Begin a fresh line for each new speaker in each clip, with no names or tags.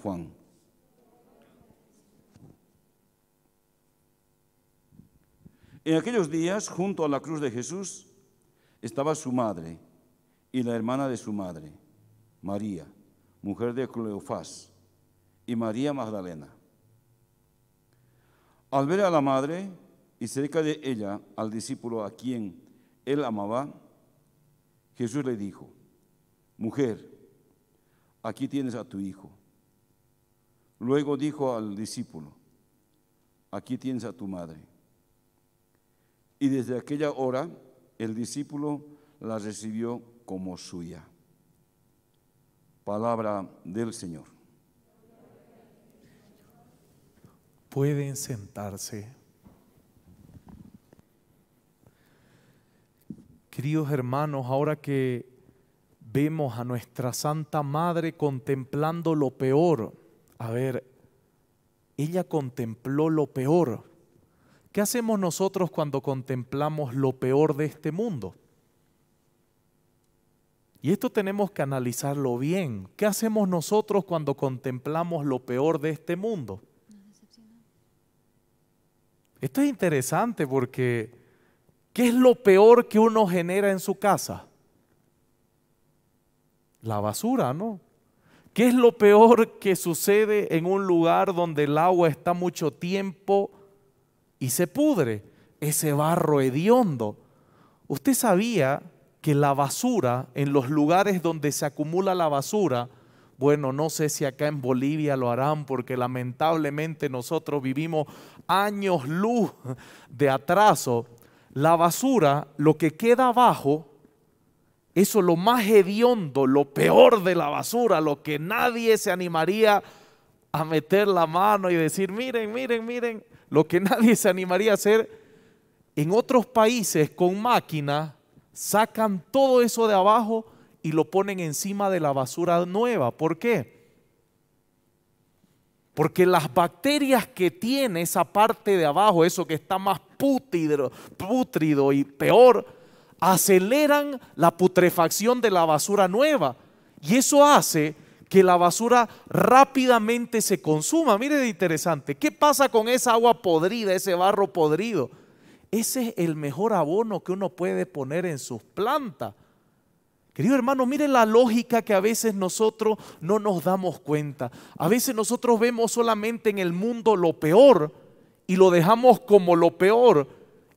Juan. En aquellos días, junto a la cruz de Jesús, estaba su madre y la hermana de su madre, María, mujer de Cleofás, y María Magdalena. Al ver a la madre y cerca de ella al discípulo a quien él amaba, Jesús le dijo, mujer, aquí tienes a tu hijo. Luego dijo al discípulo, aquí tienes a tu madre. Y desde aquella hora el discípulo la recibió como suya. Palabra del Señor. Pueden sentarse. Queridos hermanos, ahora que vemos a nuestra Santa Madre contemplando lo peor, a ver, ella contempló lo peor. ¿Qué hacemos nosotros cuando contemplamos lo peor de este mundo? Y esto tenemos que analizarlo bien. ¿Qué hacemos nosotros cuando contemplamos lo peor de este mundo? Esto es interesante porque ¿qué es lo peor que uno genera en su casa? La basura, ¿no? ¿Qué es lo peor que sucede en un lugar donde el agua está mucho tiempo y se pudre? Ese barro hediondo. ¿Usted sabía que la basura, en los lugares donde se acumula la basura, bueno, no sé si acá en Bolivia lo harán porque lamentablemente nosotros vivimos años luz de atraso. La basura, lo que queda abajo, eso lo más hediondo, lo peor de la basura, lo que nadie se animaría a meter la mano y decir, miren, miren, miren, lo que nadie se animaría a hacer. En otros países con máquinas sacan todo eso de abajo y lo ponen encima de la basura nueva. ¿Por qué? Porque las bacterias que tiene esa parte de abajo, eso que está más pútrido y peor, aceleran la putrefacción de la basura nueva. Y eso hace que la basura rápidamente se consuma. Mire de interesante, ¿qué pasa con esa agua podrida, ese barro podrido? Ese es el mejor abono que uno puede poner en sus plantas. Querido hermano, mire la lógica que a veces nosotros no nos damos cuenta. A veces nosotros vemos solamente en el mundo lo peor y lo dejamos como lo peor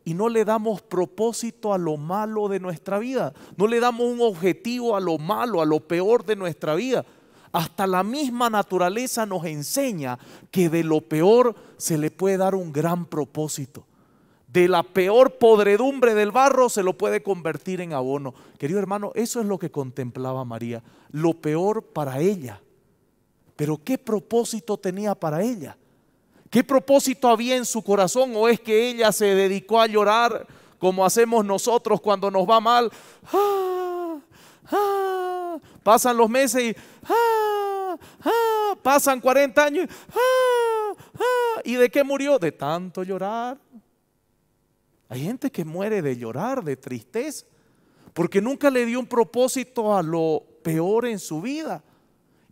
y no le damos propósito a lo malo de nuestra vida, no le damos un objetivo a lo malo, a lo peor de nuestra vida. Hasta la misma naturaleza nos enseña que de lo peor se le puede dar un gran propósito. De la peor podredumbre del barro se lo puede convertir en abono. Querido hermano, eso es lo que contemplaba María, lo peor para ella. Pero ¿qué propósito tenía para ella? ¿Qué propósito había en su corazón? ¿O es que ella se dedicó a llorar como hacemos nosotros cuando nos va mal? Ah, ah. Pasan los meses y ah, pasan 40 años. ¿Y de qué murió? De tanto llorar. Hay gente que muere de llorar, de tristeza, porque nunca le dio un propósito a lo peor en su vida.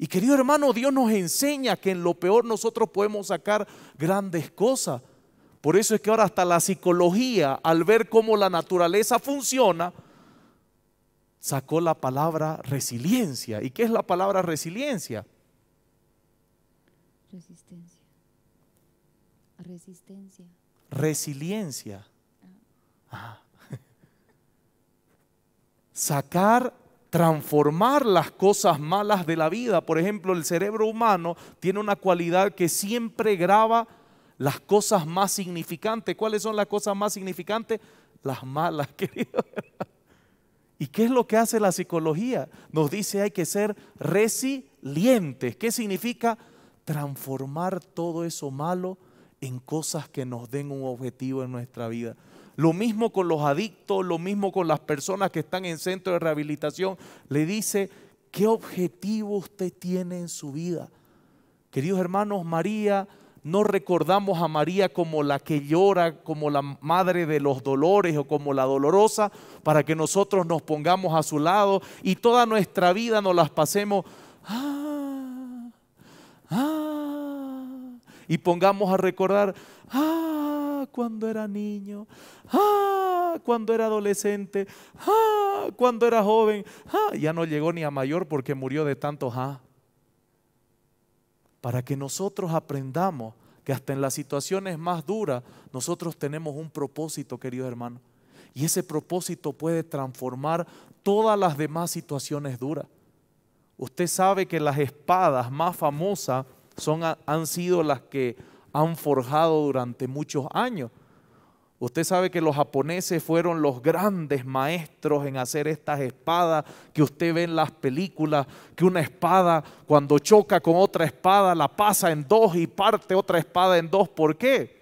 Y querido hermano, Dios nos enseña que en lo peor nosotros podemos sacar grandes cosas. Por eso es que ahora hasta la psicología, al ver cómo la naturaleza funciona, sacó la palabra resiliencia. ¿Y qué es la palabra resiliencia? Resistencia. Resistencia. Resiliencia. Ah. Sacar transformar las cosas malas de la vida. Por ejemplo, el cerebro humano tiene una cualidad que siempre graba las cosas más significantes. ¿Cuáles son las cosas más significantes? Las malas, querido. ¿Y qué es lo que hace la psicología? Nos dice hay que ser resilientes. ¿Qué significa? Transformar todo eso malo en cosas que nos den un objetivo en nuestra vida. Lo mismo con los adictos, lo mismo con las personas que están en centro de rehabilitación. Le dice, ¿qué objetivo usted tiene en su vida? Queridos hermanos, María, no recordamos a María como la que llora, como la madre de los dolores o como la dolorosa, para que nosotros nos pongamos a su lado y toda nuestra vida nos las pasemos. Ah, ah, y pongamos a recordar. Ah, Ah, cuando era niño, ah, cuando era adolescente, ah, cuando era joven, ya no llegó ni a mayor porque murió de tanto Para que nosotros aprendamos que hasta en las situaciones más duras nosotros tenemos un propósito, querido hermano Y ese propósito puede transformar todas las demás situaciones duras. Usted sabe que las espadas más famosas son, han sido las que han forjado durante muchos años. Usted sabe que los japoneses fueron los grandes maestros en hacer estas espadas que usted ve en las películas, que una espada cuando choca con otra espada la pasa en dos y parte otra espada en dos. ¿Por qué?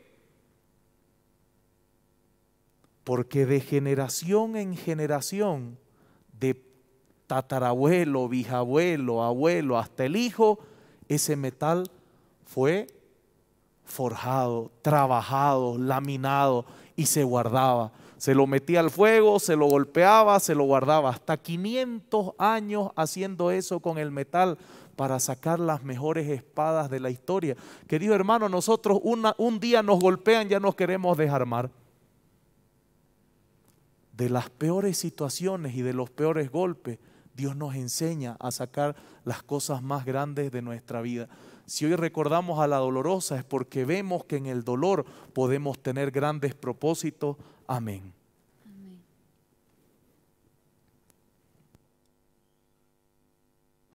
Porque de generación en generación, de tatarabuelo, bisabuelo, abuelo, hasta el hijo, ese metal fue forjado, trabajado, laminado y se guardaba. Se lo metía al fuego, se lo golpeaba, se lo guardaba. Hasta 500 años haciendo eso con el metal para sacar las mejores espadas de la historia. Querido hermano, nosotros un día nos golpean, ya nos queremos desarmar. De las peores situaciones y de los peores golpes Dios nos enseña a sacar las cosas más grandes de nuestra vida. Si hoy recordamos a la dolorosa es porque vemos que en el dolor podemos tener grandes propósitos. Amén.